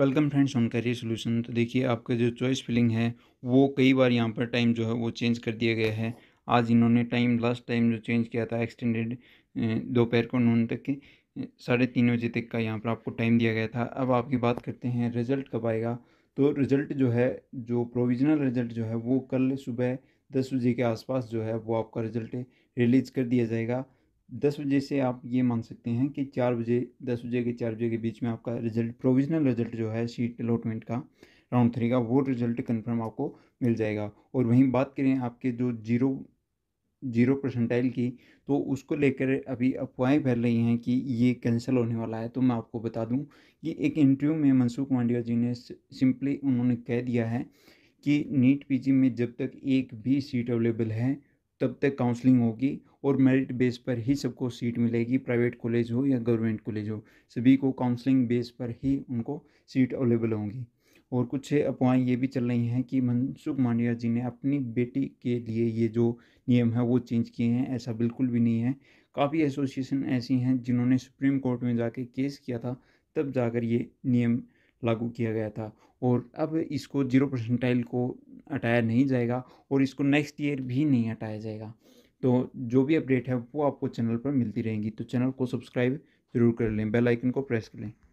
welcome friends on career solution तो देखिए आपका जो चॉइस फिलिंग है वो कई बार यहाँ पर टाइम जो है वो चेंज कर दिया गया है आज इन्होंने टाइम लास्ट टाइम जो चेंज किया था एक्सटेंडेड दोपहर को नून तक के साढ़े तीन बजे तक का यहाँ पर आपको टाइम दिया गया था अब आपकी बात करते हैं रिज़ल्ट कब आएगा तो रिज़ल्ट जो है जो प्रोविजनल रिज़ल्ट जो है वो कल सुबह दस बजे के आसपास जो है वो आपका रिज़ल्ट रिलीज़ कर दिया जाएगा दस बजे से आप ये मान सकते हैं कि चार बजे दस बजे के चार बजे के बीच में आपका रिजल्ट प्रोविजनल रिजल्ट जो है सीट अलॉटमेंट का राउंड थ्री का वो रिजल्ट कंफर्म आपको मिल जाएगा और वहीं बात करें आपके जो जीरो जीरो परसेंटाइल की तो उसको लेकर अभी अफवाहें फैल रही हैं कि ये कैंसिल होने वाला है तो मैं आपको बता दूं कि एक इंटरव्यू में मनसुख मांडिया जी ने सिंपली उन्होंने कह दिया है कि नीट पीजी में जब तक एक भी सीट अवेलेबल है तब तक काउंसलिंग होगी और मेरिट बेस पर ही सबको सीट मिलेगी प्राइवेट कॉलेज हो या गवर्नमेंट कॉलेज हो सभी को काउंसलिंग बेस पर ही उनको सीट अवेलेबल होंगी और कुछ अफवाहें ये भी चल रही हैं कि मनसुख मांडिया जी ने अपनी बेटी के लिए ये जो नियम है वो चेंज किए हैं ऐसा बिल्कुल भी नहीं है काफ़ी एसोसिएशन ऐसी हैं जिन्होंने सुप्रीम कोर्ट में जाके केस किया था तब जाकर ये नियम लागू किया गया था और अब इसको जीरो परसेंटाइल को हटाया नहीं जाएगा और इसको नेक्स्ट ईयर भी नहीं हटाया जाएगा तो जो भी अपडेट है वो आपको चैनल पर मिलती रहेगी तो चैनल को सब्सक्राइब ज़रूर कर लें बेल आइकन को प्रेस कर लें